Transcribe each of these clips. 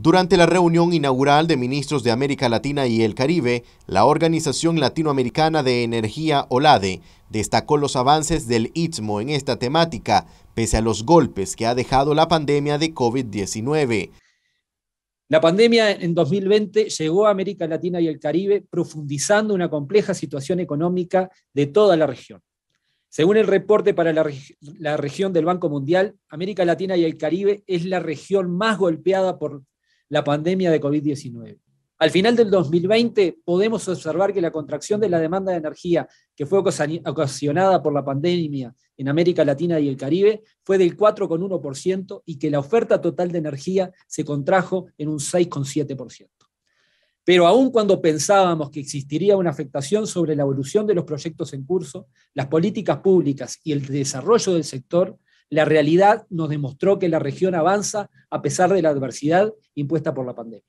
Durante la reunión inaugural de ministros de América Latina y el Caribe, la Organización Latinoamericana de Energía OLADE destacó los avances del ITMO en esta temática, pese a los golpes que ha dejado la pandemia de COVID-19. La pandemia en 2020 llegó a América Latina y el Caribe profundizando una compleja situación económica de toda la región. Según el reporte para la, la, región del Banco Mundial, América Latina y el Caribe es la región más golpeada por la pandemia de COVID-19. Al final del 2020 podemos observar que la contracción de la demanda de energía que fue ocasionada por la pandemia en América Latina y el Caribe fue del 4,1% y que la oferta total de energía se contrajo en un 6,7%. Pero aun cuando pensábamos que existiría una afectación sobre la evolución de los proyectos en curso, las políticas públicas y el desarrollo del sector la realidad nos demostró que la región avanza a pesar de la adversidad impuesta por la pandemia.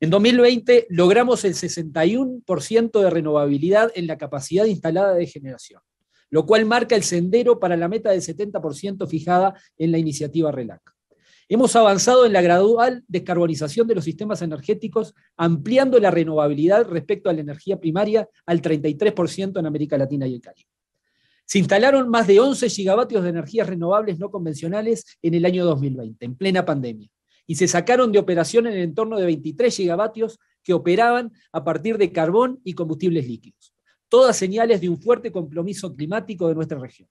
En 2020 logramos el 61% de renovabilidad en la capacidad instalada de generación, lo cual marca el sendero para la meta del 70% fijada en la iniciativa RELAC. Hemos avanzado en la gradual descarbonización de los sistemas energéticos, ampliando la renovabilidad respecto a la energía primaria al 33% en América Latina y el Caribe. Se instalaron más de 11 gigavatios de energías renovables no convencionales en el año 2020, en plena pandemia, y se sacaron de operación en el entorno de 23 gigavatios que operaban a partir de carbón y combustibles líquidos. Todas señales de un fuerte compromiso climático de nuestra región.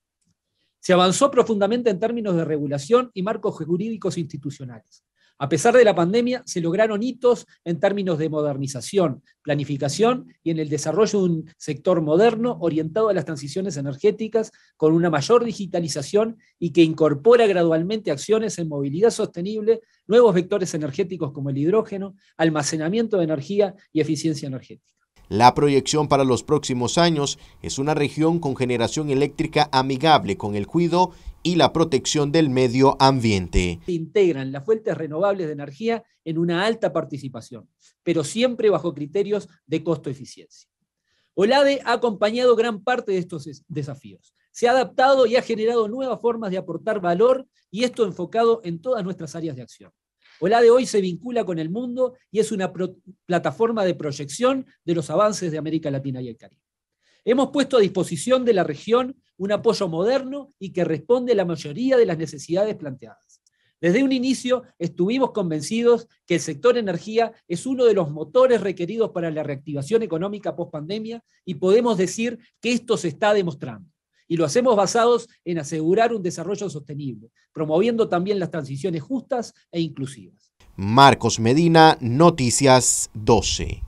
Se avanzó profundamente en términos de regulación y marcos jurídicos institucionales. A pesar de la pandemia, se lograron hitos en términos de modernización, planificación y en el desarrollo de un sector moderno orientado a las transiciones energéticas con una mayor digitalización y que incorpora gradualmente acciones en movilidad sostenible, nuevos vectores energéticos como el hidrógeno, almacenamiento de energía y eficiencia energética. La proyección para los próximos años es una región con generación eléctrica amigable con el cuido y la protección del medio ambiente. Se integran las fuentes renovables de energía en una alta participación, pero siempre bajo criterios de costo-eficiencia. OLADE ha acompañado gran parte de estos desafíos. Se ha adaptado y ha generado nuevas formas de aportar valor y esto enfocado en todas nuestras áreas de acción. OLADE hoy se vincula con el mundo y es una plataforma de proyección de los avances de América Latina y el Caribe. Hemos puesto a disposición de la región un apoyo moderno y que responde a la mayoría de las necesidades planteadas. Desde un inicio estuvimos convencidos que el sector energía es uno de los motores requeridos para la reactivación económica post-pandemia y podemos decir que esto se está demostrando. Y lo hacemos basados en asegurar un desarrollo sostenible, promoviendo también las transiciones justas e inclusivas. Marcos Medina, Noticias 12.